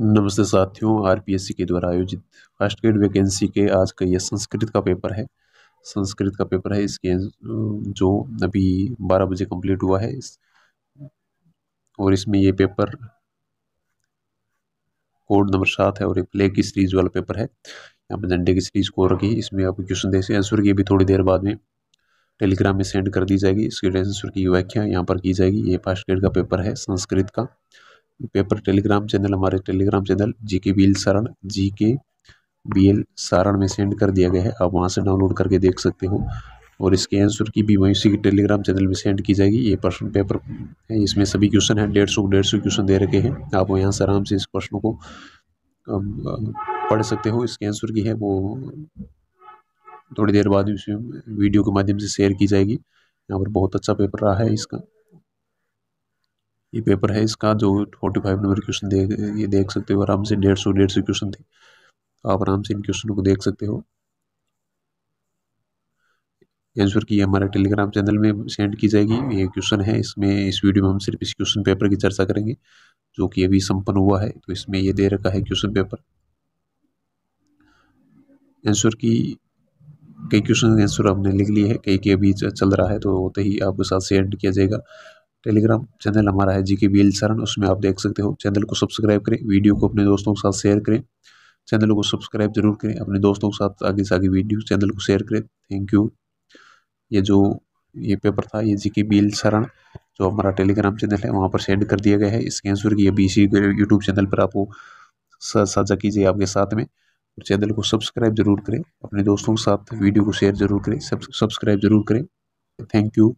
नमस्ते साथियों आरपीएससी के द्वारा आयोजित फर्स्ट ग्रेड वैकेंसी के आज का ये संस्कृत का पेपर है संस्कृत का पेपर है इसके जो अभी बारह बजे कंप्लीट हुआ है इस और इसमें ये पेपर कोड नंबर सात है और एक प्ले की सीरीज वाला पेपर है यहाँ पर झंडे की सीरीज को रखी इसमें आपको क्वेश्चन दे आंसर की भी थोड़ी देर बाद में टेलीग्राम में सेंड कर दी जाएगी इसके आंसर की व्याख्या यहाँ पर की जाएगी ये फर्स्ट ग्रेड का पेपर है संस्कृत का पेपर टेलीग्राम चैनल हमारे telegram channel G K B L Saran जी के बी एल सारण में सेंड कर दिया गया है आप वहाँ से डाउनलोड करके देख सकते हो और इसके आंसर की भी वहीं के टेलीग्राम चैनल में सेंड की जाएगी ये प्रश्न पेपर है इसमें सभी क्वेश्चन हैं डेढ़ सौ डेढ़ सौ क्वेश्चन दे रखे हैं आप यहाँ से आराम से इस प्रश्न को पढ़ सकते हो इसके आंसर की है वो थोड़ी देर बाद उसमें वीडियो के माध्यम से शेयर की जाएगी यहाँ पर बहुत अच्छा पेपर रहा है इसका ये पेपर है इसका जो फोर्टी फाइव नंबर क्वेश्चन देख ये देख सकते हो आराम से डेढ़ सौ डेढ़ सौ क्वेश्चन थे आप आराम से इन क्वेश्चनों को देख सकते हो आंसर की हमारे टेलीग्राम चैनल में सेंड की जाएगी ये क्वेश्चन है इसमें इस वीडियो में हम सिर्फ इस क्वेश्चन पेपर की चर्चा करेंगे जो कि अभी संपन्न हुआ है तो इसमें ये दे रखा है क्वेश्चन पेपर आंसर की कई क्वेश्चन आंसर आपने लिख लिए हैं कई के अभी चल रहा है तो होते ही आपके साथ सेंड किया जाएगा टेलीग्राम चैनल हमारा है जी के बी एल उसमें आप देख सकते हो चैनल को सब्सक्राइब करें वीडियो को अपने दोस्तों के साथ शेयर करें चैनल को सब्सक्राइब जरूर करें अपने दोस्तों के साथ आगे से आगे वीडियो चैनल को शेयर करें थैंक यू ये जो ये पेपर था ये जी के बी एल जो हमारा टेलीग्राम चैनल है वहाँ पर सेंड कर दिया गया है इसके आंसर की अभी इसी यूट्यूब चैनल पर आप साझा कीजिए आपके साथ में और चैनल को सब्सक्राइब जरूर करें अपने दोस्तों के साथ वीडियो को शेयर जरूर करें सब्सक्राइब जरूर करें थैंक यू